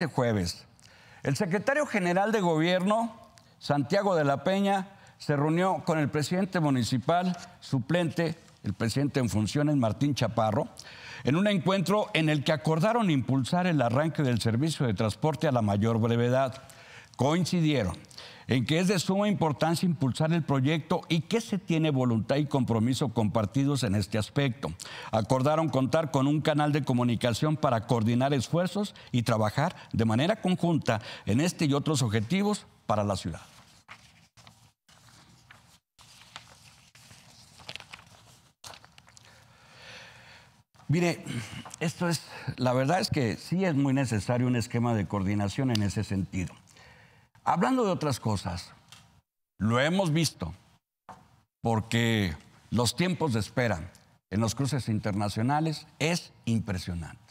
Este jueves, el secretario general de gobierno, Santiago de la Peña, se reunió con el presidente municipal suplente, el presidente en funciones, Martín Chaparro, en un encuentro en el que acordaron impulsar el arranque del servicio de transporte a la mayor brevedad. Coincidieron en que es de suma importancia impulsar el proyecto y que se tiene voluntad y compromiso compartidos en este aspecto. Acordaron contar con un canal de comunicación para coordinar esfuerzos y trabajar de manera conjunta en este y otros objetivos para la ciudad. Mire, esto es, la verdad es que sí es muy necesario un esquema de coordinación en ese sentido. Hablando de otras cosas, lo hemos visto, porque los tiempos de espera en los cruces internacionales es impresionante.